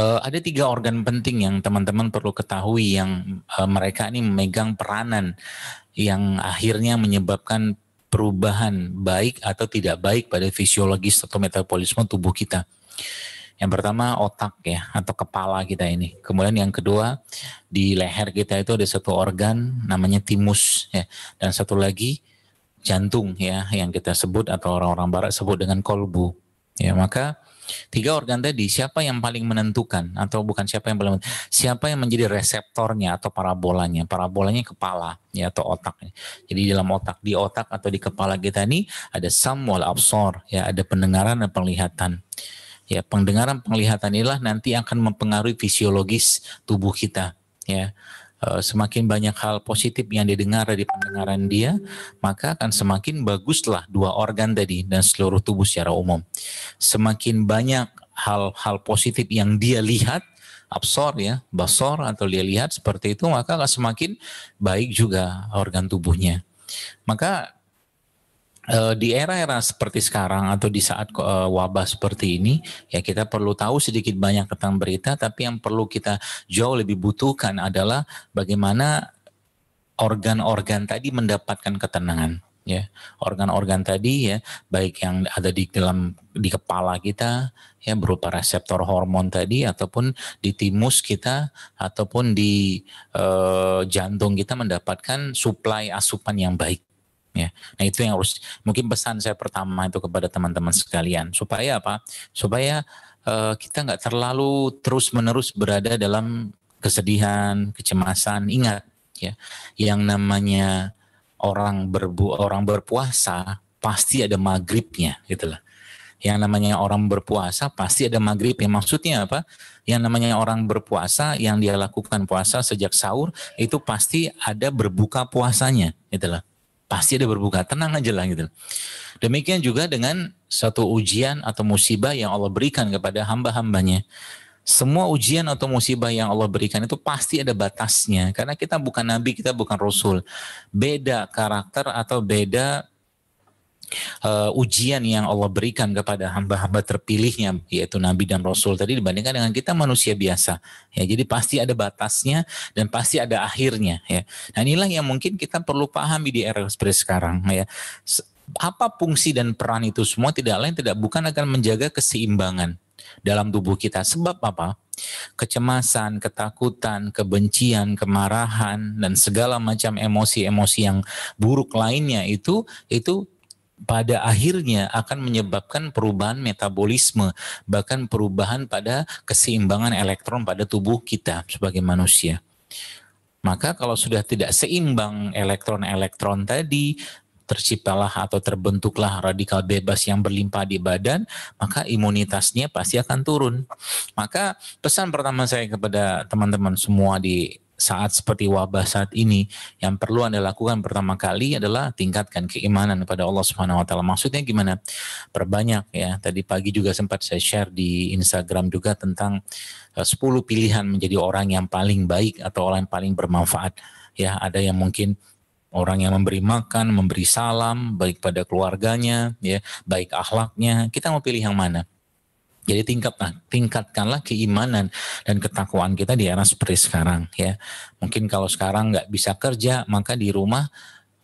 Uh, ada tiga organ penting yang teman-teman perlu ketahui yang uh, mereka ini memegang peranan yang akhirnya menyebabkan perubahan baik atau tidak baik pada fisiologis atau metabolisme tubuh kita. Yang pertama otak ya atau kepala kita ini. Kemudian yang kedua di leher kita itu ada satu organ namanya timus ya dan satu lagi jantung ya yang kita sebut atau orang-orang barat sebut dengan kolbu. Ya, maka tiga organ tadi siapa yang paling menentukan atau bukan siapa yang paling siapa yang menjadi reseptornya atau parabolanya parabolanya kepala ya atau otak jadi dalam otak di otak atau di kepala kita ini ada samwal absor ya ada pendengaran dan penglihatan ya pendengaran penglihatan inilah nanti akan mempengaruhi fisiologis tubuh kita ya Eh, semakin banyak hal positif yang didengar dari pendengaran dia, maka akan semakin baguslah dua organ tadi dan seluruh tubuh secara umum. Semakin banyak hal-hal positif yang dia lihat, absor ya, basor atau dia lihat seperti itu, maka akan semakin baik juga organ tubuhnya. Maka Eh, di era-era seperti sekarang atau di saat eh, wabah seperti ini ya kita perlu tahu sedikit banyak tentang berita tapi yang perlu kita jauh lebih butuhkan adalah bagaimana organ-organ tadi mendapatkan ketenangan ya organ-organ tadi ya baik yang ada di dalam di kepala kita ya berupa reseptor hormon tadi ataupun di timus kita ataupun di eh, jantung kita mendapatkan suplai asupan yang baik ya. Nah, itu yang harus mungkin pesan saya pertama itu kepada teman-teman sekalian supaya apa? Supaya uh, kita nggak terlalu terus-menerus berada dalam kesedihan, kecemasan. Ingat ya, yang namanya orang berbu orang berpuasa pasti ada maghribnya gitulah. Yang namanya orang berpuasa pasti ada maghribnya. Maksudnya apa? Yang namanya orang berpuasa yang dia lakukan puasa sejak sahur itu pasti ada berbuka puasanya gitu pasti ada berbuka tenang aja lah gitu demikian juga dengan suatu ujian atau musibah yang Allah berikan kepada hamba-hambanya semua ujian atau musibah yang Allah berikan itu pasti ada batasnya karena kita bukan nabi kita bukan rasul beda karakter atau beda uh, ujian yang Allah berikan kepada hamba-hamba terpilihnya yaitu nabi dan rasul tadi dibandingkan dengan kita manusia biasa ya jadi pasti ada batasnya dan pasti ada akhirnya ya nah inilah yang mungkin kita perlu pahami di era seperti sekarang ya apa fungsi dan peran itu semua tidak lain tidak bukan akan menjaga keseimbangan dalam tubuh kita sebab apa kecemasan, ketakutan, kebencian, kemarahan dan segala macam emosi-emosi yang buruk lainnya itu itu pada akhirnya akan menyebabkan perubahan metabolisme bahkan perubahan pada keseimbangan elektron pada tubuh kita sebagai manusia. Maka kalau sudah tidak seimbang elektron-elektron tadi terciptalah atau terbentuklah radikal bebas yang berlimpah di badan, maka imunitasnya pasti akan turun. Maka pesan pertama saya kepada teman-teman semua di saat seperti wabah saat ini yang perlu Anda lakukan pertama kali adalah tingkatkan keimanan kepada Allah Subhanahu wa taala. Maksudnya gimana? Perbanyak ya. Tadi pagi juga sempat saya share di Instagram juga tentang 10 eh, pilihan menjadi orang yang paling baik atau orang yang paling bermanfaat. Ya, ada yang mungkin orang yang memberi makan, memberi salam baik pada keluarganya, ya, baik akhlaknya. Kita mau pilih yang mana? Jadi tingkat tingkatkanlah keimanan dan ketakwaan kita di era seperti sekarang ya. Mungkin kalau sekarang nggak bisa kerja maka di rumah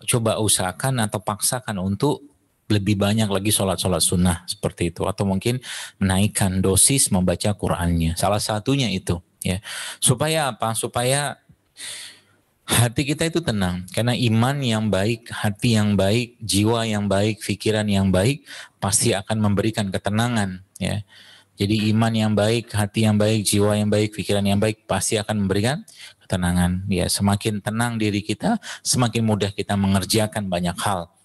coba usahakan atau paksakan untuk lebih banyak lagi sholat-sholat sunnah seperti itu atau mungkin menaikkan dosis membaca Qurannya salah satunya itu ya supaya apa supaya hati kita itu tenang karena iman yang baik hati yang baik jiwa yang baik pikiran yang baik pasti akan memberikan ketenangan ya jadi iman yang baik, hati yang baik, jiwa yang baik, pikiran yang baik pasti akan memberikan ketenangan. Ya, semakin tenang diri kita, semakin mudah kita mengerjakan banyak hal.